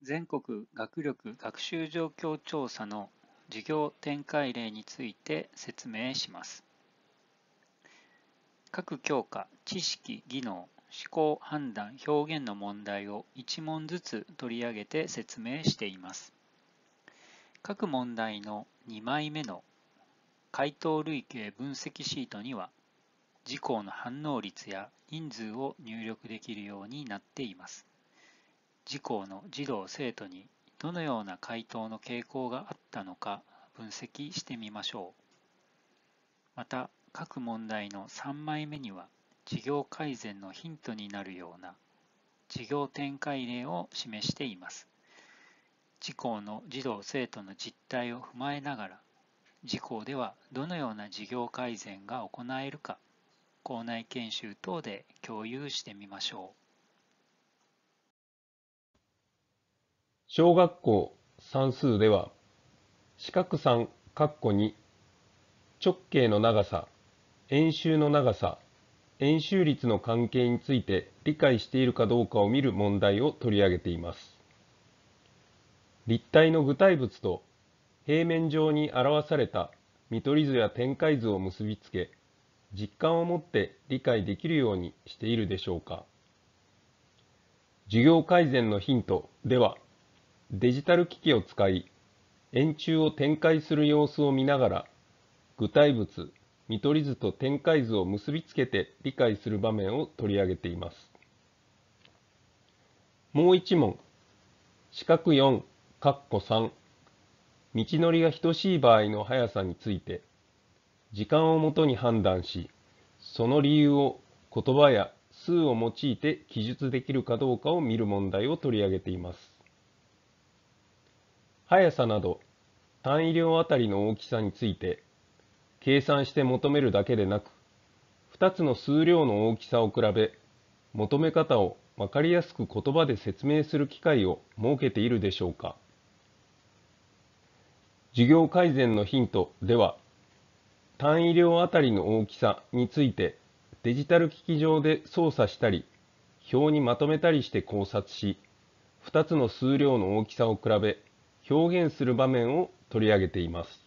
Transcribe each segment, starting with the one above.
全国学力学習状況調査の授業展開例について説明します。各教科、知識、技能、思考、判断、表現の問題を1問ずつ取り上げて説明しています。各問題の2枚目の回答類型分析シートには、事項の反応率や人数を入力できるようになっています。事校の児童生徒にどのような回答の傾向があったのか分析してみましょう。また、各問題の3枚目には、事業改善のヒントになるような事業展開例を示しています。事項の児童生徒の実態を踏まえながら、事項ではどのような事業改善が行えるか、校内研修等で共有してみましょう。小学校算数では四角三括弧に直径の長さ円周の長さ円周率の関係について理解しているかどうかを見る問題を取り上げています立体の具体物と平面上に表された見取り図や展開図を結びつけ実感を持って理解できるようにしているでしょうか授業改善のヒントではデジタル機器を使い、円柱を展開する様子を見ながら、具体物、見取り図と展開図を結びつけて理解する場面を取り上げています。もう一問。四角4、括弧3。道のりが等しい場合の速さについて、時間をもとに判断し、その理由を言葉や数を用いて記述できるかどうかを見る問題を取り上げています。速さなど単位量あたりの大きさについて計算して求めるだけでなく2つの数量の大きさを比べ求め方を分かりやすく言葉で説明する機会を設けているでしょうか授業改善のヒントでは単位量あたりの大きさについてデジタル機器上で操作したり表にまとめたりして考察し2つの数量の大きさを比べ表現する場面を取り上げています。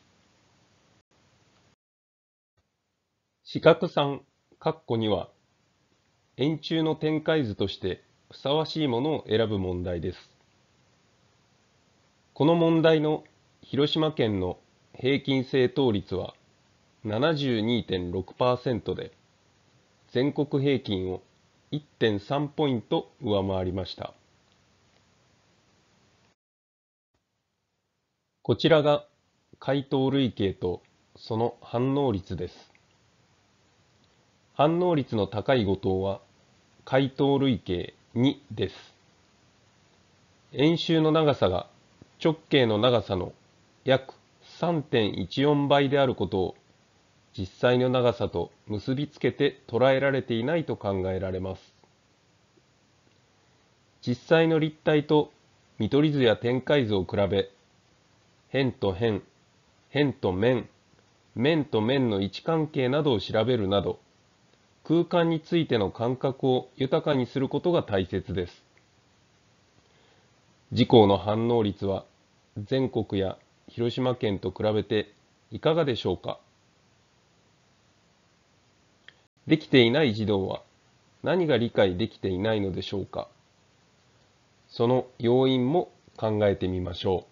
四角三、括弧には、円柱の展開図としてふさわしいものを選ぶ問題です。この問題の広島県の平均正答率は72.6%で、全国平均を1.3ポイント上回りました。こちらが解答類型とその反応率です。反応率の高い誤答は解答類型2です。円周の長さが直径の長さの約3.14倍であることを実際の長さと結びつけて捉えられていないと考えられます。実際の立体と見取り図や展開図を比べ辺と辺、辺と面、面と面の位置関係などを調べるなど、空間についての感覚を豊かにすることが大切です。事項の反応率は全国や広島県と比べていかがでしょうかできていない児童は何が理解できていないのでしょうかその要因も考えてみましょう。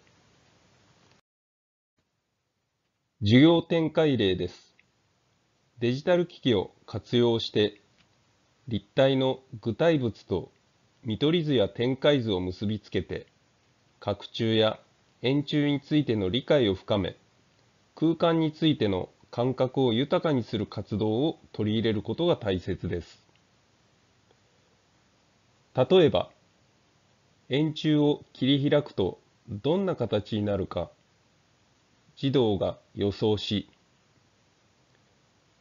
授業展開例です。デジタル機器を活用して立体の具体物と見取り図や展開図を結びつけて拡柱や円柱についての理解を深め空間についての感覚を豊かにする活動を取り入れることが大切です。例えば円柱を切り開くとどんな形になるか児童が予想し、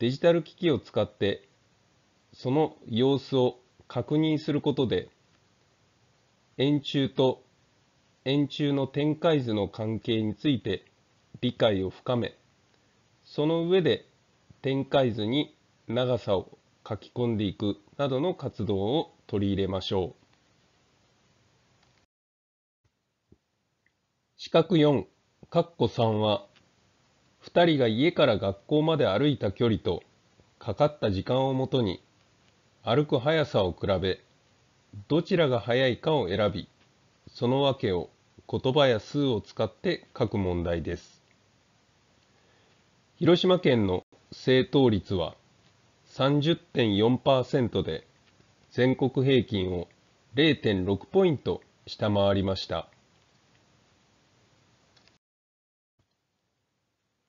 デジタル機器を使ってその様子を確認することで、円柱と円柱の展開図の関係について理解を深め、その上で展開図に長さを書き込んでいくなどの活動を取り入れましょう。四角4、括弧3は2人が家から学校まで歩いた距離とかかった時間をもとに歩く速さを比べどちらが速いかを選びその訳を言葉や数を使って書く問題です広島県の正答率は30.4%で全国平均を0.6ポイント下回りました。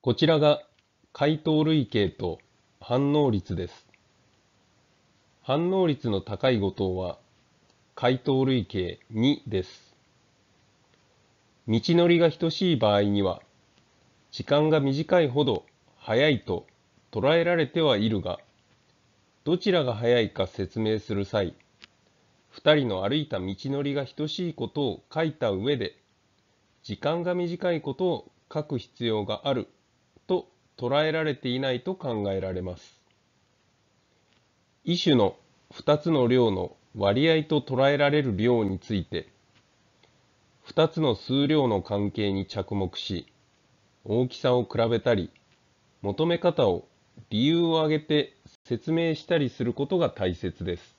こちらが回答類型と反応率です。反応率の高い語等は回答類型2です。道のりが等しい場合には時間が短いほど早いと捉えられてはいるがどちらが早いか説明する際二人の歩いた道のりが等しいことを書いた上で時間が短いことを書く必要があると捉えられていないと考えられます。異種の2つの量の割合と捉えられる量について、2つの数量の関係に着目し、大きさを比べたり、求め方を理由を挙げて説明したりすることが大切です。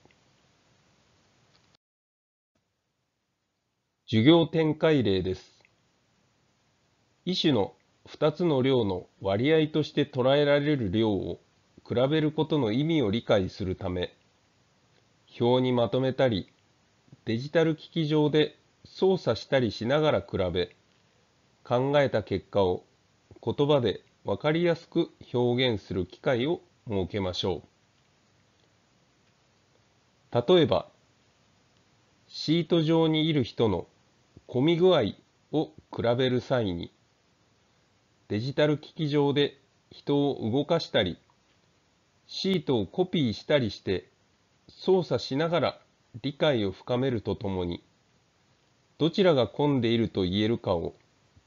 授業展開例です。異種の2つの量の割合として捉えられる量を比べることの意味を理解するため表にまとめたりデジタル機器上で操作したりしながら比べ考えた結果を言葉で分かりやすく表現する機会を設けましょう例えばシート上にいる人の混み具合を比べる際にデジタル機器上で人を動かしたり、シートをコピーしたりして操作しながら理解を深めるとともに、どちらが混んでいると言えるかを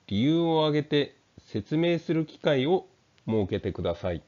理由を挙げて説明する機会を設けてください。